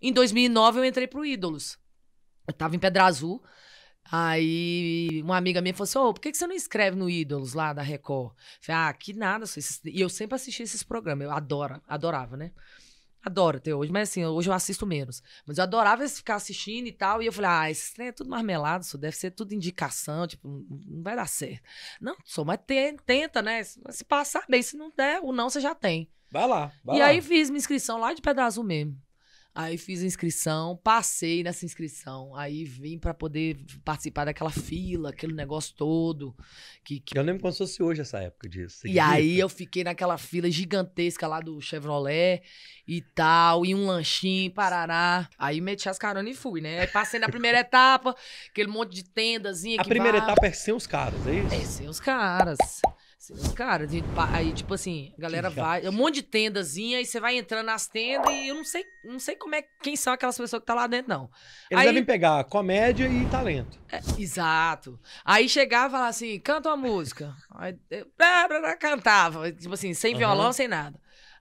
Em 2009 eu entrei pro Ídolos. Eu tava em Pedra Azul. Aí uma amiga minha falou assim: Ô, oh, por que, que você não escreve no Ídolos lá da Record? Eu falei, ah, que nada. E eu sempre assisti esses programas, eu adoro, adorava, né? Adoro até hoje, mas assim, hoje eu assisto menos. Mas eu adorava ficar assistindo e tal. E eu falei, ah, esse trem é tudo marmelado, isso deve ser tudo indicação, tipo, não vai dar certo. Não, sou, mas tenta, né? Se passar bem, se não der, o não você já tem. Vai lá, vai E lá. aí fiz minha inscrição lá de Pedra Azul mesmo. Aí fiz a inscrição, passei nessa inscrição. Aí vim para poder participar daquela fila, aquele negócio todo. Que, que... Eu lembro como se fosse hoje essa época disso. E aí eu fiquei naquela fila gigantesca lá do Chevrolet e tal, e um lanchinho, parará. Aí meti as caronas e fui, né? Aí passei na primeira etapa, aquele monte de tendazinha. A primeira vai... etapa é sem os caras, é isso? É sem os caras. Cara, de, aí, tipo assim, a galera vai. É um monte de tendazinha, e você vai entrando nas tendas e eu não sei, não sei como é quem são aquelas pessoas que tá lá dentro, não. Eles aí, devem pegar comédia e talento. É, exato. Aí chegava e falava assim: canta uma música. Aí eu, blá, blá, blá, cantava, tipo assim, sem violão, sem nada.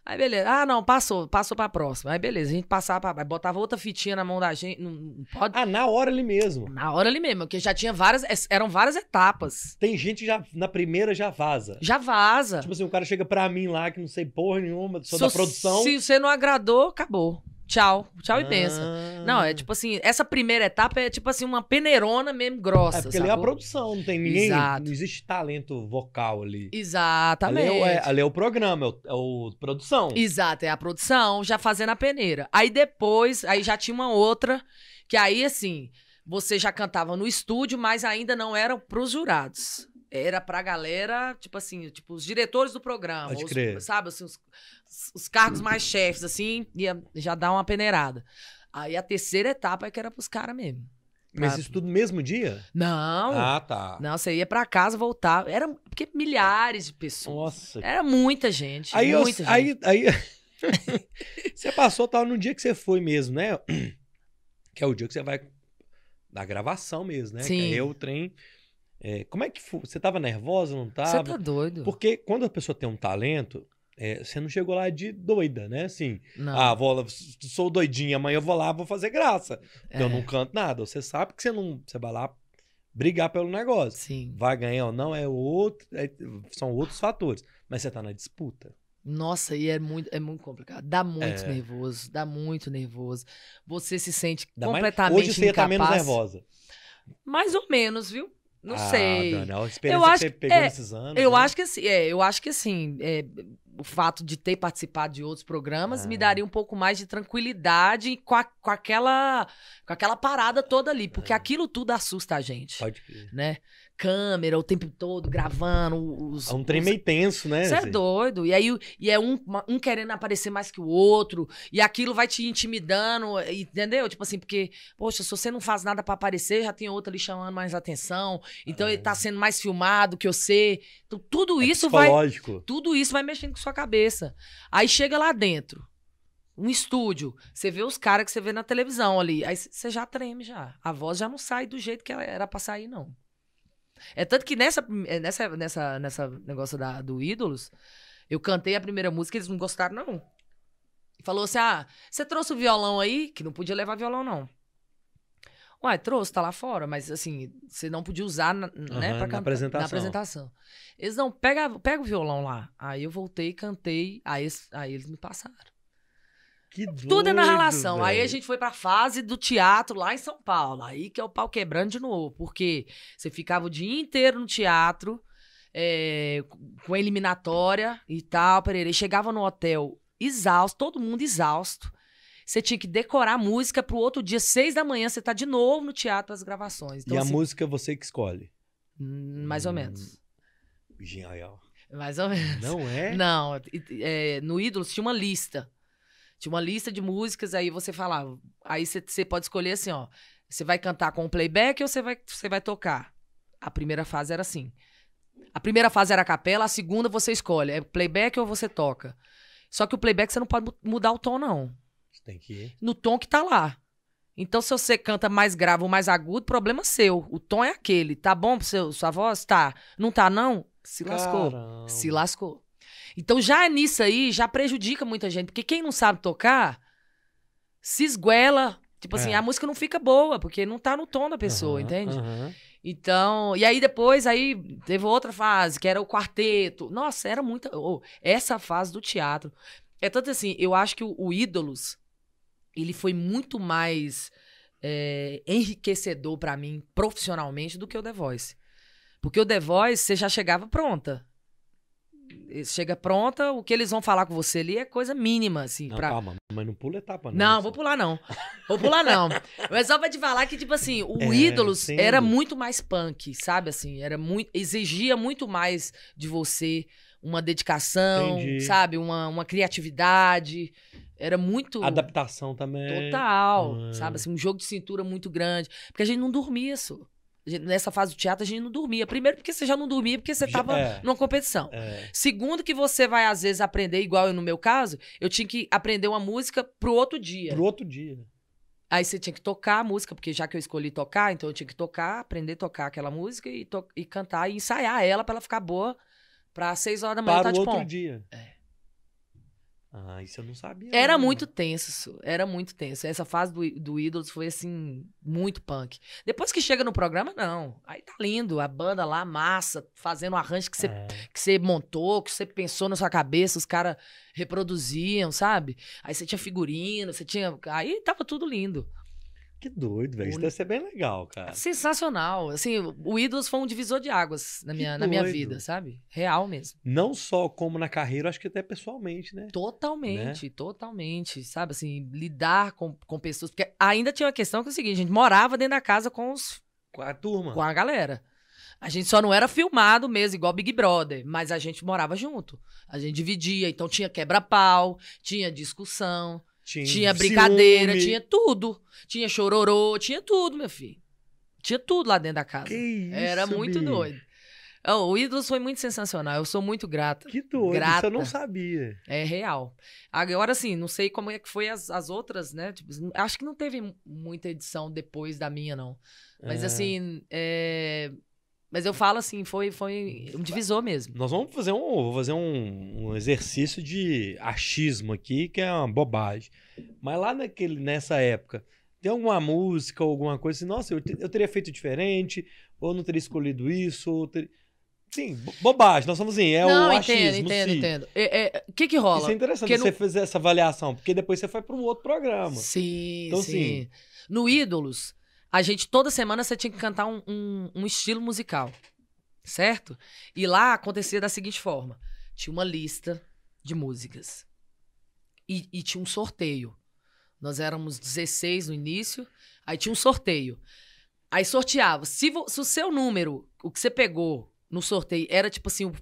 Aí beleza. Ah, não, passou, passou pra próxima. Aí beleza, a gente passava pra. Aí botava outra fitinha na mão da gente. Não, não pode... Ah, na hora ali mesmo. Na hora ali mesmo, porque já tinha várias. Eram várias etapas. Tem gente já, na primeira, já vaza. Já vaza. Tipo assim, o cara chega pra mim lá, que não sei porra nenhuma, sou se, da produção. Se você não agradou, acabou. Tchau, tchau ah. e pensa. Não, é tipo assim, essa primeira etapa é tipo assim, uma peneirona mesmo grossa. É porque sacou? ali é a produção, não tem ninguém. Exato. Não existe talento vocal ali. Exatamente. Ali é, é ali é o programa, é o, é o, produção. Exato, é a produção já fazendo a peneira. Aí depois, aí já tinha uma outra, que aí assim, você já cantava no estúdio, mas ainda não era pros jurados. Era pra galera, tipo assim, tipo, os diretores do programa. Pode os, crer. Sabe, assim, os, os cargos mais chefes, assim, ia já dar uma peneirada. Aí a terceira etapa é que era pros caras mesmo. Mas isso tudo no mesmo dia? Não. Ah, tá. Não, você ia pra casa, voltava. Era porque milhares de pessoas. Nossa. Era muita gente. Aí muita eu, gente. Aí, aí... você passou, tal no dia que você foi mesmo, né? Que é o dia que você vai da gravação mesmo, né? É Sim. Que aí é o trem é, como é que foi? Você estava nervosa, não tava? Você tá doido. Porque quando a pessoa tem um talento, é, você não chegou lá de doida, né? Assim, não. ah, vou lá, sou doidinha, amanhã eu vou lá, vou fazer graça. É. Eu não canto nada. Você sabe que você não. Você vai lá brigar pelo negócio. Sim. Vai ganhar ou não, é outro. É, são outros fatores. Mas você tá na disputa. Nossa, e é muito, é muito complicado. Dá muito é. nervoso, dá muito nervoso. Você se sente dá completamente mais, Hoje você incapaz. tá menos nervosa. Mais ou menos, viu? Não ah, sei. Dani, a experiência eu acho, que você pegou é, nesses anos. Eu né? acho que assim, é, eu acho que assim, é, o fato de ter participado de outros programas ah. me daria um pouco mais de tranquilidade com, a, com, aquela com aquela parada toda ali, porque é. aquilo tudo assusta a gente. Pode crer. Né? câmera o tempo todo gravando. Os, é um trem os... meio tenso, né? Isso assim? é doido. E aí e é um, um querendo aparecer mais que o outro, e aquilo vai te intimidando, entendeu? Tipo assim, porque, poxa, se você não faz nada para aparecer, já tem outro ali chamando mais atenção, então ele tá ah. sendo mais filmado que você. Então, tudo é isso vai. Tudo isso vai mexendo com sua cabeça. Aí chega lá dentro um estúdio, você vê os caras que você vê na televisão ali, aí você já treme já. A voz já não sai do jeito que ela era pra sair, não. É tanto que nessa, é, nessa, nessa, nessa negócio da, do Ídolos, eu cantei a primeira música e eles não gostaram, não. Falou assim: ah, você trouxe o violão aí? Que não podia levar violão, não. Uai, trouxe, tá lá fora, mas assim, você não podia usar, né, uhum, pra cantar, na apresentação. Na apresentação. Eles não, pega, pega o violão lá. Aí eu voltei, cantei, aí, aí eles me passaram. Que doido, Tudo é na relação. Aí a gente foi pra fase do teatro lá em São Paulo. Aí que é o pau quebrando de novo. Porque você ficava o dia inteiro no teatro, é, com a eliminatória e tal, perere. Chegava no hotel exausto, todo mundo exausto. Você tinha que decorar a música pro outro dia, seis da manhã, você tá de novo no teatro as gravações. Então, e a assim, música é você que escolhe? Hum, mais ou hum, menos. Genial. Mais ou menos. Não é? Não. É, é no Ídolos tinha uma lista tinha uma lista de músicas, aí você falava. Aí você pode escolher assim, ó. Você vai cantar com playback ou você vai, você vai tocar? A primeira fase era assim. A primeira fase era a capela, a segunda você escolhe. É playback ou você toca? Só que o playback você não pode mudar o tom, não. Você tem que ir. No tom que tá lá. Então, se você canta mais grave ou mais agudo, problema seu. O tom é aquele. Tá bom pro seu, sua voz? Tá. Não tá, não? Se lascou. Caramba. Se lascou. Então já nisso aí, já prejudica muita gente. Porque quem não sabe tocar, se esguela. Tipo assim, é. assim, a música não fica boa, porque não tá no tom da pessoa, uhum, entende? Uhum. Então, e aí depois, aí teve outra fase, que era o quarteto. Nossa, era muita... Oh, essa fase do teatro. É tanto assim, eu acho que o, o Ídolos, ele foi muito mais é, enriquecedor para mim, profissionalmente, do que o The Voice. Porque o The Voice, você já chegava pronta. Eh, chega pronta, o que eles vão falar com você ali é coisa mínima, assim. Não, pra... calma, mas não pula etapa, não. Não, assim. vou é pular, não. Vou pular, não. mas só pra te falar que, tipo assim, o é, Ídolos sim. era muito mais punk, sabe, assim? Era muito... Exigia muito mais de você uma dedicação, Entendi. sabe? Uma, uma criatividade. Era muito. Adaptação também. Total. Ah. Sabe? Assim, um jogo de cintura muito grande. Porque a gente não dormia isso nessa fase do teatro a gente não dormia. Primeiro, porque você já não dormia, porque você estava é. numa competição. É. Segundo, que você vai, às vezes, aprender, igual eu no meu caso, eu tinha que aprender uma música pro outro dia. Pro outro dia. Aí você tinha que tocar a música, porque já que eu escolhi tocar, então eu tinha que tocar, aprender a tocar aquela música e, e cantar e ensaiar ela para ela ficar boa para seis horas da manhã para tá o outro dia. É. Ah, isso eu não sabia. Era não. Né? muito tenso, era muito tenso. Essa fase do, do Idols foi, assim, muito punk. Depois que chega no programa, não. Aí tá lindo, a banda lá, massa, fazendo o um arranjo que você é. Que montou, que você pensou na sua cabeça, os caras reproduziam, sabe? Aí você tinha figurino, você tinha... Aí tava tudo lindo. Que doido, velho. Isso deve ser bem legal, cara. Sensacional. Assim, o ídolos foi um divisor de águas na minha, na minha vida, sabe? Real mesmo. Não só como na carreira, acho que até pessoalmente, né? Totalmente, né? totalmente. Sabe, assim, lidar com, com pessoas. Porque ainda tinha uma questão que é o seguinte: a gente morava dentro da casa com os. Com a turma. Com a galera. A gente só não era filmado mesmo, igual Big Brother, mas a gente morava junto. A gente dividia, então tinha quebra-pau, tinha discussão. Tinha, tinha brincadeira, ciúme. tinha tudo. Tinha chororô, tinha tudo, meu filho. Tinha tudo lá dentro da casa. Que isso, Era muito bicho. doido. Oh, o Ídolos foi muito sensacional. Eu sou muito grata. Que doido, grata. eu não sabia. É real. Agora, assim, não sei como é que foi as, as outras, né? Tipo, acho que não teve muita edição depois da minha, não. Mas, é. assim, é, mas eu falo assim, foi, foi um divisor mesmo. Nós vamos fazer um, vou fazer um, um, exercício de achismo aqui, que é uma bobagem. Mas lá naquele, nessa época, tem alguma música ou alguma coisa assim, nossa, eu, eu teria feito diferente, ou não teria escolhido isso, ou ter... Sim, bobagem. Nós somos assim, é não, o achismo. Entendo, entendo, sim. entendo. O é, é, que que rola? Isso é interessante porque você fazer essa avaliação, porque depois você vai para um outro programa. Sim, então, assim, sim. Assim, no Ídolos, a gente, toda semana, você tinha que cantar um, um, um estilo musical, certo? E lá acontecia da seguinte forma: tinha uma lista de músicas e, e tinha um sorteio. Nós éramos 16 no início, aí tinha um sorteio. Aí sorteava. Se, vo, se o seu número, o que você pegou no sorteio, era tipo assim, o,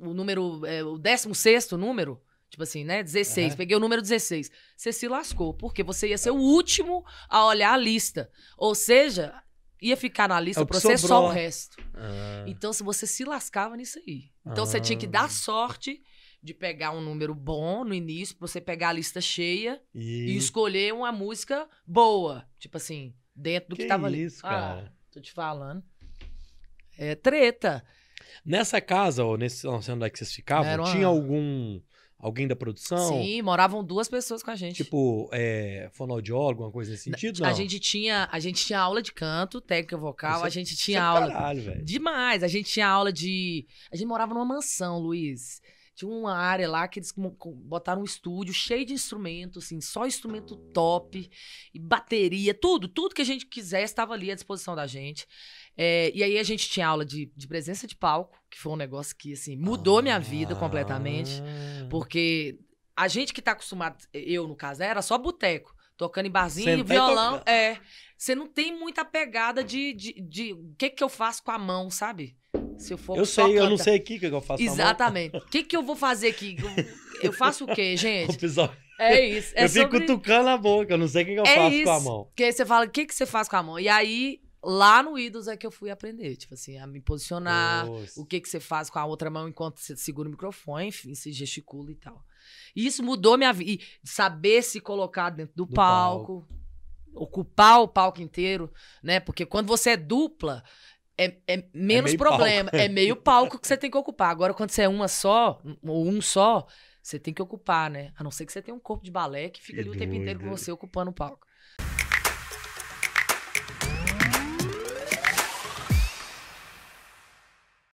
o número, é, o 16 número, Tipo assim, né? 16. Uhum. Peguei o número 16. Você se lascou, porque você ia ser o último a olhar a lista. Ou seja, ia ficar na lista é pra você sobrou. só o resto. Ah. Então, se você se lascava nisso aí. Então, você tinha que dar ah. sorte de pegar um número bom no início, pra você pegar a lista cheia e, e escolher uma música boa. Tipo assim, dentro do que, que tava isso, ali. Ah, cara? Ah, tô te falando. É treta. Nessa casa, ou nesse lá é que vocês ficavam, tinha algum alguém da produção? Sim, moravam duas pessoas com a gente. Tipo, é, fonoaudiólogo, alguma coisa nesse sentido? Não. A gente tinha, a gente tinha aula de canto, técnica vocal, é a gente tinha é aula. É caralho, velho. Demais, a gente tinha aula de. A gente morava numa mansão, Luiz. Tinha uma área lá que eles botaram um estúdio cheio de instrumentos, assim, só instrumento top, e bateria, tudo, tudo que a gente quisesse estava ali à disposição da gente. É, e aí a gente tinha aula de, de, presença de palco, que foi um negócio que, assim, mudou ah. minha vida completamente. Ah. Porque a gente que tá acostumado, eu no caso, era só boteco. Tocando em barzinho, Sentei violão, é. Você não tem muita pegada de o de, de, de, que, que eu faço com a mão, sabe? Se eu for Eu sei, canta. eu não sei o que, que eu faço. Tá Exatamente. O que, que eu vou fazer aqui? Eu faço o quê, gente? O É isso. É eu sobre... fico cutucando a boca, eu não sei o que, que eu é faço isso. com a mão. Porque aí você fala, o que, que você faz com a mão? E aí, lá no idos é que eu fui aprender, tipo assim, a me posicionar, Nossa. o que que você faz com a outra mão enquanto você segura o microfone, enfim, se gesticula e tal. E isso mudou minha vida. Saber se colocar dentro do, do palco, palco, ocupar o palco inteiro, né? Porque quando você é dupla, é, é, é menos é problema, palco. é meio palco que você tem que ocupar. Agora, quando você é uma só, ou um só, você tem que ocupar, né? A não ser que você tenha um corpo de balé que fica ali o tempo inteiro com você ocupando o palco.